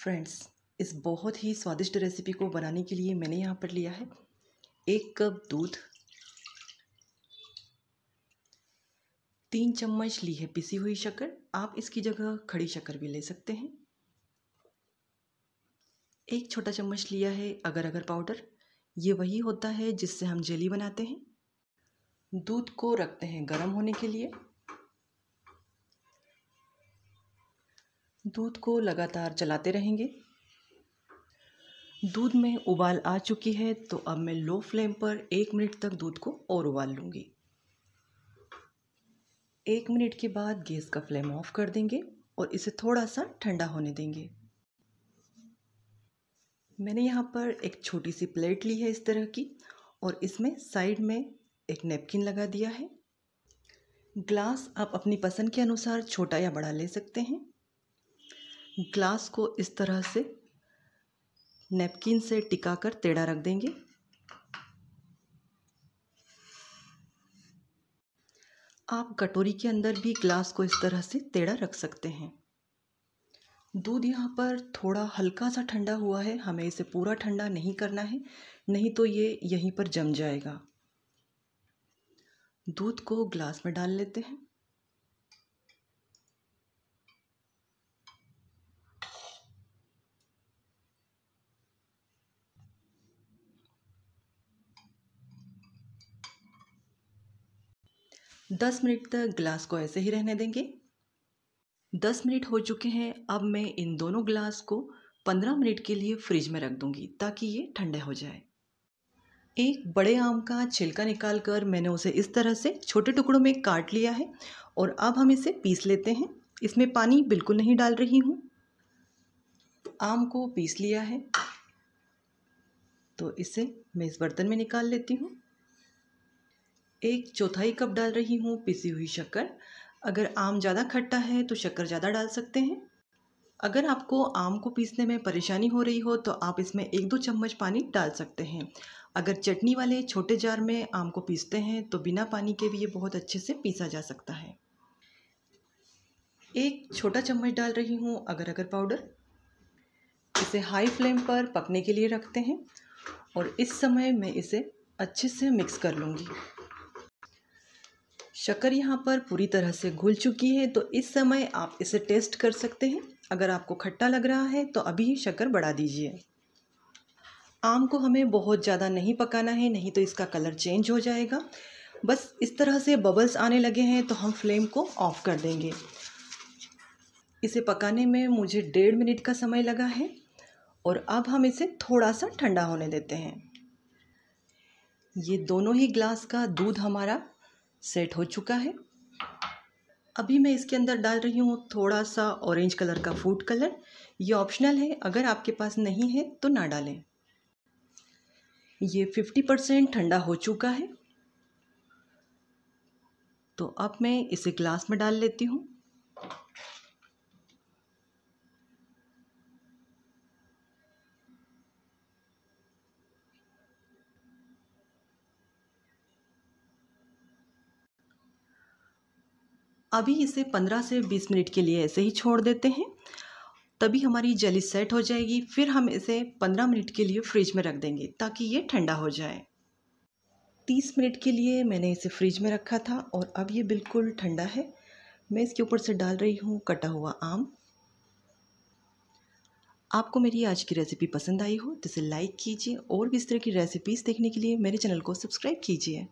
friends इस बहुत ही स्वादिष्ट रेसिपी को बनाने के लिए मैंने यहाँ पर लिया है एक कप दूध तीन चम्मच ली है पिसी हुई शक्कर आप इसकी जगह खड़ी शक्कर भी ले सकते हैं एक छोटा चम्मच लिया है अगर अगर पाउडर ये वही होता है जिससे हम जेली बनाते हैं दूध को रखते हैं गर्म होने के लिए दूध को लगातार चलाते रहेंगे दूध में उबाल आ चुकी है तो अब मैं लो फ्लेम पर एक मिनट तक दूध को और उबाल लूँगी एक मिनट के बाद गैस का फ्लेम ऑफ कर देंगे और इसे थोड़ा सा ठंडा होने देंगे मैंने यहाँ पर एक छोटी सी प्लेट ली है इस तरह की और इसमें साइड में एक नेपकिन लगा दिया है ग्लास आप अपनी पसंद के अनुसार छोटा या बड़ा ले सकते हैं ग्लास को इस तरह से नैपकिन से टिका कर टेढ़ा रख देंगे आप कटोरी के अंदर भी ग्लास को इस तरह से टेढ़ा रख सकते हैं दूध यहाँ पर थोड़ा हल्का सा ठंडा हुआ है हमें इसे पूरा ठंडा नहीं करना है नहीं तो ये यहीं पर जम जाएगा दूध को ग्लास में डाल लेते हैं दस मिनट तक ग्लास को ऐसे ही रहने देंगे दस मिनट हो चुके हैं अब मैं इन दोनों ग्लास को पंद्रह मिनट के लिए फ्रिज में रख दूंगी ताकि ये ठंडे हो जाए एक बड़े आम का छिलका निकाल कर मैंने उसे इस तरह से छोटे टुकड़ों में काट लिया है और अब हम इसे पीस लेते हैं इसमें पानी बिल्कुल नहीं डाल रही हूँ आम को पीस लिया है तो इसे मैं इस बर्तन में निकाल लेती हूँ एक चौथाई कप डाल रही हूँ पिसी हुई शक्कर अगर आम ज़्यादा खट्टा है तो शक्कर ज़्यादा डाल सकते हैं अगर आपको आम को पीसने में परेशानी हो रही हो तो आप इसमें एक दो चम्मच पानी डाल सकते हैं अगर चटनी वाले छोटे जार में आम को पीसते हैं तो बिना पानी के भी ये बहुत अच्छे से पीसा जा सकता है एक छोटा चम्मच डाल रही हूँ अगर अगर पाउडर इसे हाई फ्लेम पर पकने के लिए रखते हैं और इस समय मैं इसे अच्छे से मिक्स कर लूँगी शक्कर यहाँ पर पूरी तरह से घुल चुकी है तो इस समय आप इसे टेस्ट कर सकते हैं अगर आपको खट्टा लग रहा है तो अभी शक्कर बढ़ा दीजिए आम को हमें बहुत ज़्यादा नहीं पकाना है नहीं तो इसका कलर चेंज हो जाएगा बस इस तरह से बबल्स आने लगे हैं तो हम फ्लेम को ऑफ़ कर देंगे इसे पकाने में मुझे डेढ़ मिनट का समय लगा है और अब हम इसे थोड़ा सा ठंडा होने देते हैं ये दोनों ही ग्लास का दूध हमारा सेट हो चुका है अभी मैं इसके अंदर डाल रही हूँ थोड़ा सा ऑरेंज कलर का फूड कलर ये ऑप्शनल है अगर आपके पास नहीं है तो ना डालें ये फिफ्टी परसेंट ठंडा हो चुका है तो अब मैं इसे ग्लास में डाल लेती हूँ अभी इसे 15 से 20 मिनट के लिए ऐसे ही छोड़ देते हैं तभी हमारी जली सेट हो जाएगी फिर हम इसे 15 मिनट के लिए फ्रिज में रख देंगे ताकि ये ठंडा हो जाए 30 मिनट के लिए मैंने इसे फ्रिज में रखा था और अब ये बिल्कुल ठंडा है मैं इसके ऊपर से डाल रही हूँ कटा हुआ आम आपको मेरी आज की रेसिपी पसंद आई हो तो इसे लाइक कीजिए और भी इस तरह की रेसिपीज़ देखने के लिए मेरे चैनल को सब्सक्राइब कीजिए